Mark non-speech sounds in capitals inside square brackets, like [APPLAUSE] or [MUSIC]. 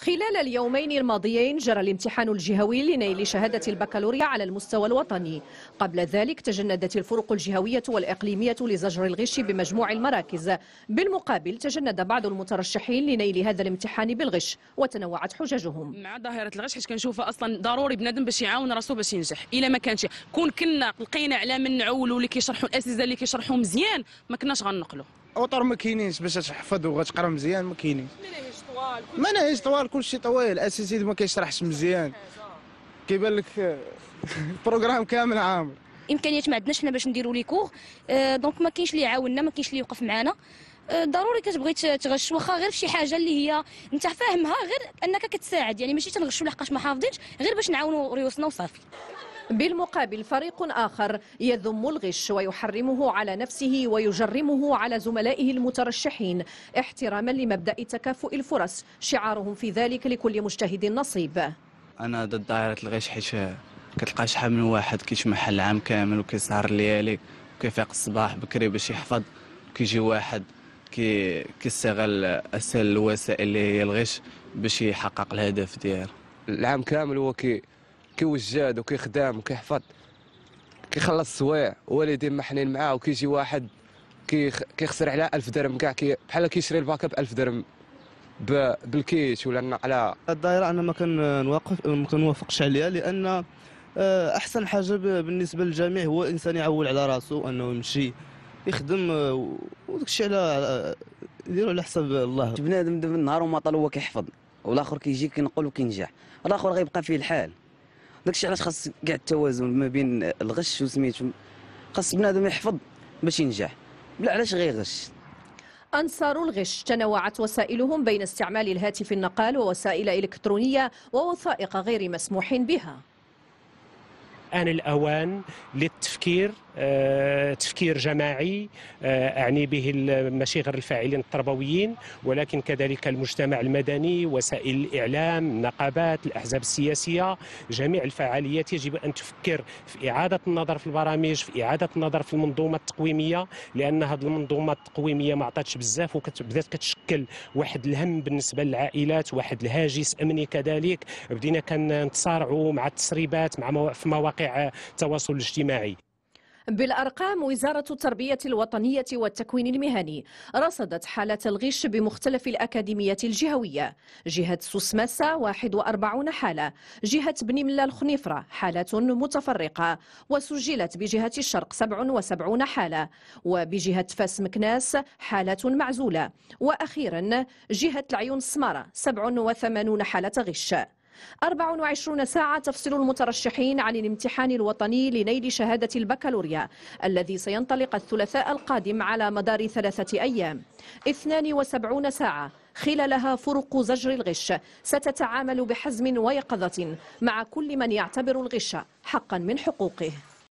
خلال اليومين الماضيين جرى الامتحان الجهوي لنيل شهادة البكالوريا على المستوى الوطني قبل ذلك تجندت الفرق الجهوية والإقليمية لزجر الغش بمجموع المراكز بالمقابل تجند بعض المترشحين لنيل هذا الامتحان بالغش وتنوعت حججهم مع ظاهرة الغش حيت كنشوفها أصلا ضروري بنادم باش يعاون راسو باش ينجح إلا ما كانش كون كنا لقينا على من نعولوا اللي كيشرحوا الأساتذة اللي كيشرحوا مزيان ما كناش غنقلوا أوطر ما كاينينش باش تحفظ وغتقرا مزيان ما كاينينش طوال نهيش طوال كلشي طويل الاساتذه ما كيشرحش مزيان كيبان لك البروغرام [LAUGHS] كامل عامر امكانيات ما عندناش حنا باش نديروا لي كور آه، دونك ما كاينش اللي يعاوننا ما كاينش اللي يوقف معنا آه، ضروري كتبغي تغش واخا غير فشي حاجه اللي هي انت فاهمها غير انك كتساعد يعني ماشي تنغشوا لحقاش ما حافظينش غير باش نعاونوا ريوسنا وصافي بالمقابل فريق آخر يذم الغش ويحرمه على نفسه ويجرمه على زملائه المترشحين احتراما لمبدأ تكافؤ الفرص شعارهم في ذلك لكل مجتهد نصيب أنا ضد دائرة الغش حيت كتلقى شحال من واحد كيجمع العام كامل وكيسهر الليالي وكيفيق الصباح بكري باش يحفظ كيجي واحد كي كيستغل اسهل الوسائل اللي هي الغش باش يحقق الهدف ديالو العام كامل هو كي كيوجد وكيخدم وكيحفظ كيخلص السوايع والدين محنين معاه وكيجي واحد كيخسر على 1000 درهم كاع بحال كيشري الباك ب 1000 درهم بالكيش ولا النقله الدائره انا ما كنوافقش ما كنوافقش عليها لان آه، احسن حاجه بالنسبه للجميع هو الانسان يعول على راسو انه يمشي يخدم آه، وداك الشيء على آه، يديروا على حساب الله بنادم دابا النهار وما طال هو كيحفظ والاخر كيجي كينقل وكينجح الاخر غيبقى فيه الحال داكشي علاش خاص كاع التوازن ما بين الغش وسميتو خاص بنادم يحفظ باش ينجح بلا علاش غيغش أنصار الغش تنوعت وسائلهم بين استعمال الهاتف النقال ووسائل إلكترونية ووثائق غير مسموح بها آن الأوان للتفكير آه، تفكير جماعي آه، أعني به ماشي غير الفاعلين التربويين ولكن كذلك المجتمع المدني وسائل الإعلام النقابات الأحزاب السياسية جميع الفعاليات يجب أن تفكر في إعادة النظر في البرامج في إعادة النظر في المنظومة التقويمية لأن هذه المنظومة التقويمية ما عطاتش بزاف وبدات كتشكل واحد الهم بالنسبة للعائلات واحد الهاجس أمني كذلك بدينا كنتصارعوا مع التسريبات مع في مواقع التواصل الاجتماعي بالأرقام وزارة التربية الوطنية والتكوين المهني رصدت حالة الغش بمختلف الأكاديميات الجهوية جهة سوسمسة 41 حالة جهة بن ملا الخنيفرة حالة متفرقة وسجلت بجهة الشرق 77 حالة وبجهة فاس مكناس حالة معزولة وأخيرا جهة العيون السمارة 87 حالة غش 24 ساعة تفصل المترشحين عن الامتحان الوطني لنيل شهادة البكالوريا الذي سينطلق الثلاثاء القادم على مدار ثلاثة أيام 72 ساعة خلالها فرق زجر الغش ستتعامل بحزم ويقظة مع كل من يعتبر الغش حقا من حقوقه